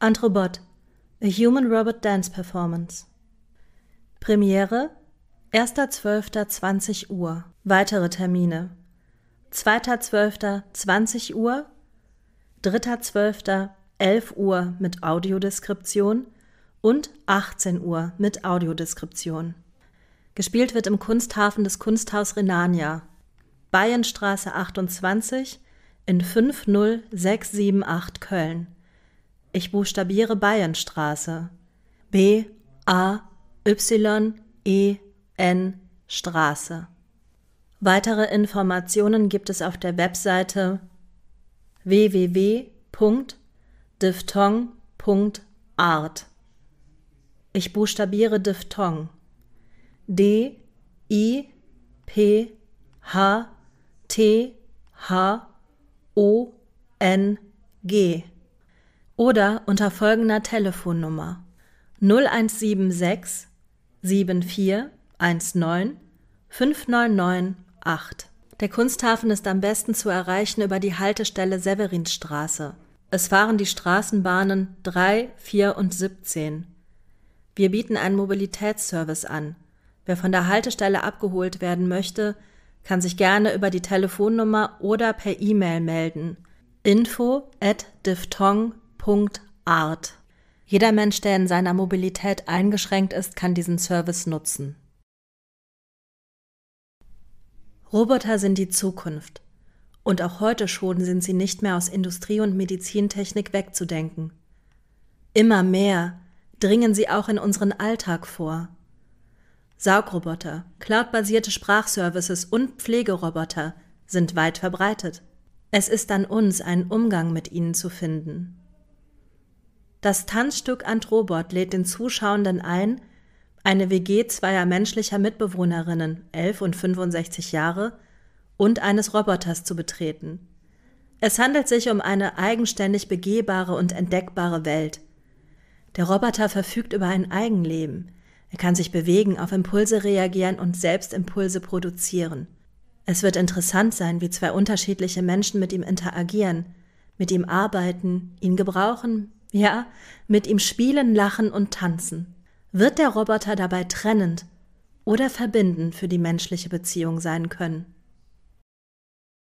Antrobot – A Human Robot Dance Performance Premiere 1.12.20 Uhr Weitere Termine 2.12.20 Uhr 3.12.11 Uhr mit Audiodeskription und 18 Uhr mit Audiodeskription. Gespielt wird im Kunsthafen des Kunsthaus Renania, Bayernstraße 28 in 50678 Köln. Ich buchstabiere Bayernstraße. B A Y E N Straße. Weitere Informationen gibt es auf der Webseite www.diphthong.art. Ich buchstabiere Diphthong. D I P H T H O N G oder unter folgender Telefonnummer 0176 7419 5998. Der Kunsthafen ist am besten zu erreichen über die Haltestelle Severinstraße. Es fahren die Straßenbahnen 3, 4 und 17. Wir bieten einen Mobilitätsservice an. Wer von der Haltestelle abgeholt werden möchte, kann sich gerne über die Telefonnummer oder per E-Mail melden. Info at diphthong Punkt Jeder Mensch, der in seiner Mobilität eingeschränkt ist, kann diesen Service nutzen. Roboter sind die Zukunft. Und auch heute schon sind sie nicht mehr aus Industrie und Medizintechnik wegzudenken. Immer mehr dringen sie auch in unseren Alltag vor. Saugroboter, cloudbasierte Sprachservices und Pflegeroboter sind weit verbreitet. Es ist an uns, einen Umgang mit ihnen zu finden. Das Tanzstück Antrobot lädt den Zuschauenden ein, eine WG zweier menschlicher Mitbewohnerinnen (11 und 65 Jahre) und eines Roboters zu betreten. Es handelt sich um eine eigenständig begehbare und entdeckbare Welt. Der Roboter verfügt über ein Eigenleben. Er kann sich bewegen, auf Impulse reagieren und selbst Impulse produzieren. Es wird interessant sein, wie zwei unterschiedliche Menschen mit ihm interagieren, mit ihm arbeiten, ihn gebrauchen, ja, mit ihm spielen, lachen und tanzen. Wird der Roboter dabei trennend oder verbindend für die menschliche Beziehung sein können?